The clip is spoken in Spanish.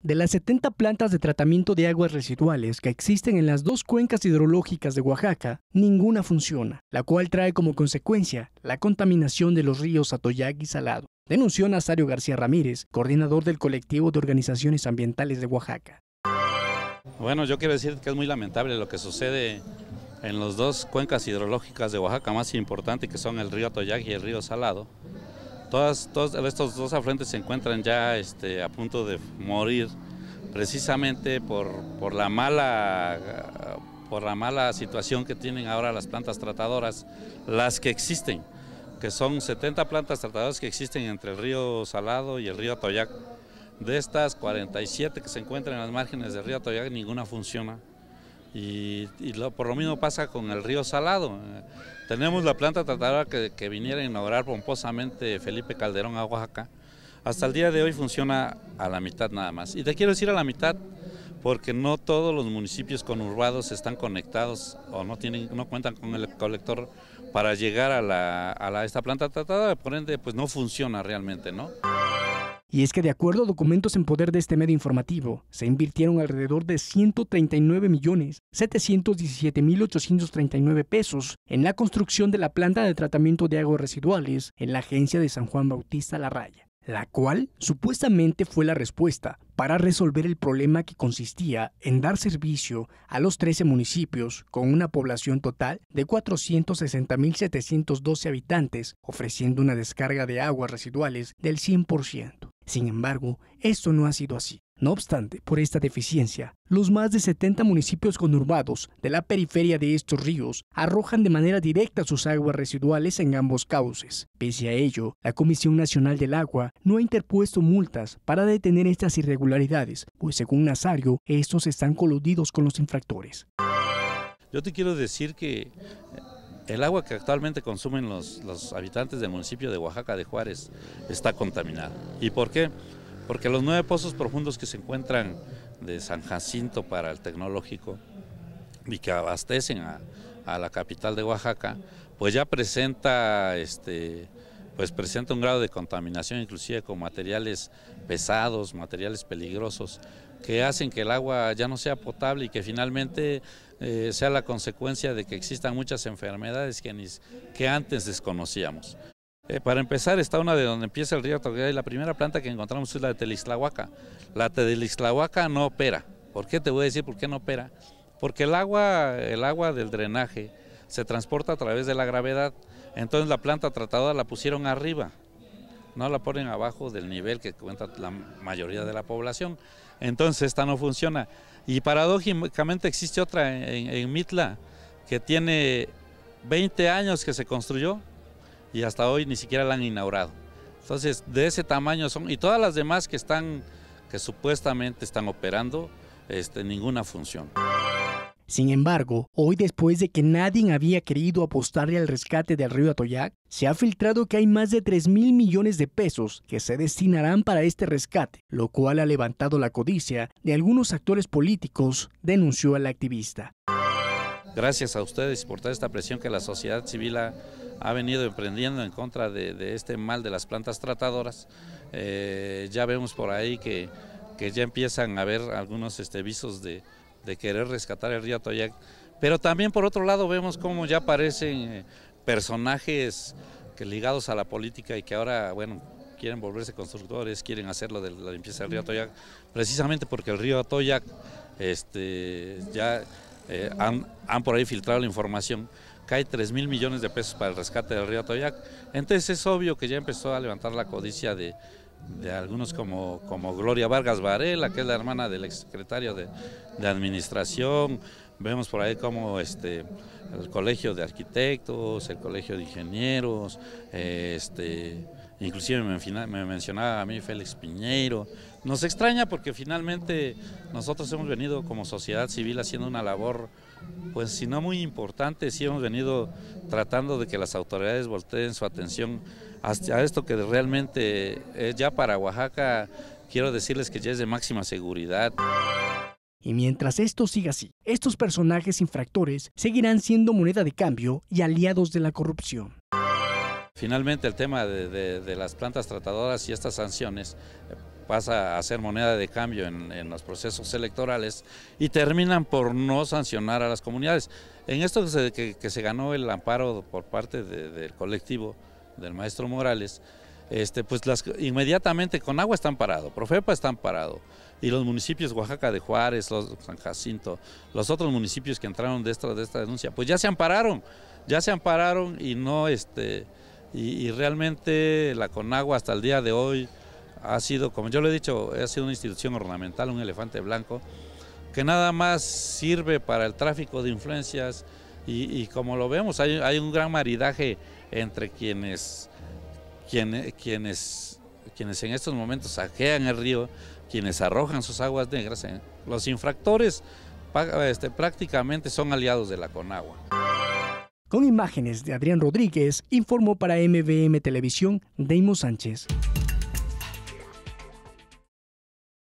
De las 70 plantas de tratamiento de aguas residuales que existen en las dos cuencas hidrológicas de Oaxaca, ninguna funciona, la cual trae como consecuencia la contaminación de los ríos Atoyac y Salado, denunció Nazario García Ramírez, coordinador del colectivo de organizaciones ambientales de Oaxaca. Bueno, yo quiero decir que es muy lamentable lo que sucede en las dos cuencas hidrológicas de Oaxaca más importantes que son el río Atoyac y el río Salado, todos estos dos afluentes se encuentran ya este, a punto de morir precisamente por, la mala, por la mala situación que tienen ahora las plantas tratadoras, las que existen, que son 70 plantas tratadoras que existen entre el río Salado y el río Atoyac. De estas 47 que se encuentran en las márgenes del río Atoyac, ninguna funciona. Y, por lo mismo pasa con el río Salado. Tenemos la planta tratadora que, viniera a inaugurar pomposamente Felipe Calderón a Oaxaca. Hasta el día de hoy funciona a la mitad nada más. Y te quiero decir a la mitad porque no todos los municipios conurbados están conectados o no, tienen, no cuentan con el colector para llegar a, esta planta tratada, por ende pues no funciona realmente, ¿no? Y es que de acuerdo a documentos en poder de este medio informativo, se invirtieron alrededor de 139.717.839 pesos en la construcción de la planta de tratamiento de aguas residuales en la agencia de San Juan Bautista La Raya la cual supuestamente fue la respuesta para resolver el problema que consistía en dar servicio a los 13 municipios con una población total de 460.712 habitantes, ofreciendo una descarga de aguas residuales del 100%. Sin embargo, esto no ha sido así. No obstante, por esta deficiencia, los más de 70 municipios conurbados de la periferia de estos ríos arrojan de manera directa sus aguas residuales en ambos cauces. Pese a ello, la Comisión Nacional del Agua no ha interpuesto multas para detener estas irregularidades, pues según Nazario, estos están coludidos con los infractores. Yo te quiero decir que el agua que actualmente consumen los, habitantes del municipio de Oaxaca de Juárez está contaminada. ¿Y por qué? Porque los nueve pozos profundos que se encuentran de San Jacinto para el tecnológico y que abastecen a, a la capital de Oaxaca, pues ya presenta este, pues presenta un grado de contaminación inclusive con materiales pesados, materiales peligrosos, que hacen que el agua ya no sea potable y que finalmente eh, sea la consecuencia de que existan muchas enfermedades que, antes desconocíamos. Eh, para empezar, está una de donde empieza el río y la primera planta que encontramos es la de Telixtlahuaca. La de Telixtlahuaca no opera. ¿Por qué te voy a decir por qué no opera? Porque el agua, el agua del drenaje se transporta a través de la gravedad entonces la planta tratadora la pusieron arriba, no la ponen abajo del nivel que cuenta la mayoría de la población. Entonces esta no funciona. Y paradójicamente existe otra en, Mitla que tiene 20 años que se construyó y hasta hoy ni siquiera la han inaugurado. Entonces, de ese tamaño son, y todas las demás que están, que supuestamente están operando, este, ninguna función. Sin embargo, hoy después de que nadie había querido apostarle al rescate del río Atoyac, se ha filtrado que hay más de 3 mil millones de pesos que se destinarán para este rescate, lo cual ha levantado la codicia de algunos actores políticos, denunció el activista. Gracias a ustedes por toda esta presión que la sociedad civil ha, venido emprendiendo en contra de, este mal de las plantas tratadoras. Eh, ya vemos por ahí que, ya empiezan a haber algunos este, visos de, de querer rescatar el río Atoyac. Pero también por otro lado vemos cómo ya aparecen eh, personajes que ligados a la política y que ahora, bueno, quieren volverse constructores, quieren hacer lo de la limpieza del río Atoyac, precisamente porque el río Atoyac este, ya eh, han, han, por ahí filtrado la información, cae 3 mil millones de pesos para el rescate del río Atoyac. Entonces es obvio que ya empezó a levantar la codicia de, de algunos como, como Gloria Vargas Varela, que es la hermana del exsecretario de, de Administración. Vemos por ahí como este, el Colegio de Arquitectos, el Colegio de Ingenieros, eh, este, inclusive me, mencionaba a mí Félix Piñeiro. Nos extraña porque finalmente nosotros hemos venido como sociedad civil haciendo una labor, pues si no muy importante, sí hemos venido tratando de que las autoridades volteen su atención a esto que realmente es ya para Oaxaca, quiero decirles que ya es de máxima seguridad. Y mientras esto siga así, estos personajes infractores seguirán siendo moneda de cambio y aliados de la corrupción. Finalmente el tema de, las plantas tratadoras y estas sanciones eh, pasa a ser moneda de cambio en, los procesos electorales y terminan por no sancionar a las comunidades. En esto que se, ganó el amparo por parte del colectivo del maestro Morales, este, pues las, inmediatamente agua están parado Profepa está amparado y los municipios Oaxaca de Juárez, los, San Jacinto, los otros municipios que entraron de esta, de esta denuncia, pues ya se ampararon, ya se ampararon y no... Este, y, realmente la Conagua hasta el día de hoy ha sido, como yo lo he dicho, ha sido una institución ornamental, un elefante blanco, que nada más sirve para el tráfico de influencias y, como lo vemos, hay, un gran maridaje entre quienes, quienes, quienes, en estos momentos saquean el río, quienes arrojan sus aguas negras. ¿eh? Los infractores este, prácticamente son aliados de la Conagua. Con imágenes de Adrián Rodríguez, informó para MBM Televisión Deimo Sánchez.